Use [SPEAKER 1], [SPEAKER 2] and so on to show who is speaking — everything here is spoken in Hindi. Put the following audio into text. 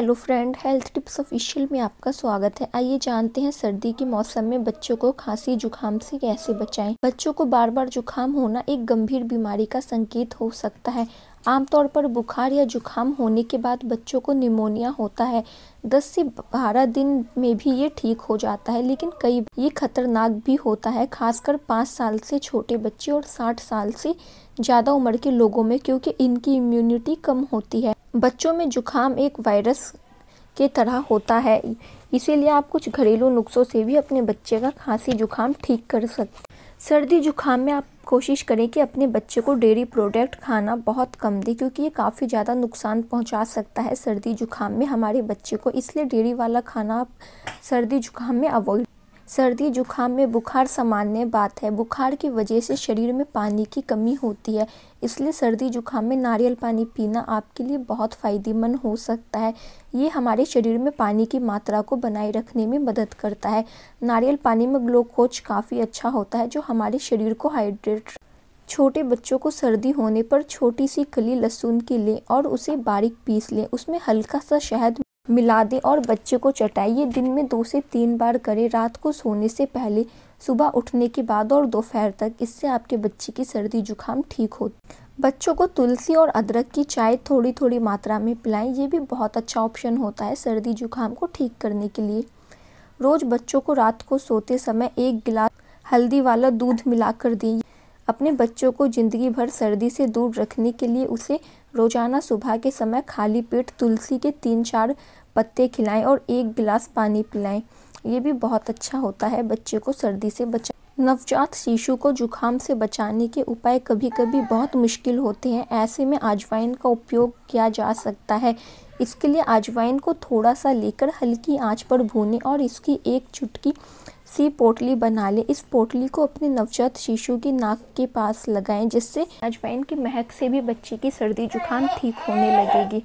[SPEAKER 1] hello friend health tips official में आपका स्वागत है आइए जानते हैं सर्दी के मौसम में बच्चों को खांसी जुकाम से कैसे बचाएं बच्चों को बार बार जुखाम होना एक गंभीर बीमारी का संकेत हो सकता है आमतौर पर बुखार या जुकाम होने के बाद बच्चों को निमोनिया होता है 10 से 12 दिन में भी ये ठीक हो जाता है लेकिन कई ये खतरनाक भी होता है खासकर 5 साल से छोटे बच्चे और 60 साल से ज़्यादा उम्र के लोगों में क्योंकि इनकी इम्यूनिटी कम होती है बच्चों में जुखाम एक वायरस के तरह होता है इसीलिए आप कुछ घरेलू नुस्खों से भी अपने बच्चे का खांसी जुखाम ठीक कर सकते सर्दी जुखाम में आप कोशिश करें कि अपने बच्चे को डेयरी प्रोडक्ट खाना बहुत कम दें क्योंकि ये काफ़ी ज़्यादा नुकसान पहुंचा सकता है सर्दी जुखाम में हमारे बच्चे को इसलिए डेयरी वाला खाना आप सर्दी जुखाम में अवॉइड सर्दी जुखाम में बुखार सामान्य बात है बुखार की वजह से शरीर में पानी की कमी होती है इसलिए सर्दी जुखाम में नारियल पानी पीना आपके लिए बहुत फ़ायदेमंद हो सकता है ये हमारे शरीर में पानी की मात्रा को बनाए रखने में मदद करता है नारियल पानी में ग्लूकोज काफ़ी अच्छा होता है जो हमारे शरीर को हाइड्रेट छोटे बच्चों को सर्दी होने पर छोटी सी कली लहसुन की लें और उसे बारीक पीस लें उसमें हल्का सा शहद मिला दें और बच्चे को चटाएं ये दिन में दो से तीन बार करें रात को सोने से पहले सुबह उठने के बाद और दोपहर तक इससे आपके बच्चे की सर्दी जुकाम ठीक हो बच्चों को तुलसी और अदरक की चाय थोड़ी थोड़ी मात्रा में पिलाएं ये भी बहुत अच्छा ऑप्शन होता है सर्दी जुकाम को ठीक करने के लिए रोज़ बच्चों को रात को सोते समय एक गिलास हल्दी वाला दूध मिलाकर दें अपने बच्चों को ज़िंदगी भर सर्दी से दूर रखने के लिए उसे रोजाना सुबह के समय खाली पेट तुलसी के तीन चार पत्ते खिलाएं और एक गिलास पानी पिलाएं ये भी बहुत अच्छा होता है बच्चे को सर्दी से बचा नवजात शिशु को जुखाम से बचाने के उपाय कभी कभी बहुत मुश्किल होते हैं ऐसे में अजवाइन का उपयोग किया जा सकता है इसके लिए अजवाइन को थोड़ा सा लेकर हल्की आंच पर भूनें और इसकी एक चुटकी सी पोटली बना लें इस पोटली को अपने नवजात शिशु की नाक के पास लगाएं जिससे अजवाइन की महक से भी बच्चे की सर्दी जुकाम ठीक होने लगेगी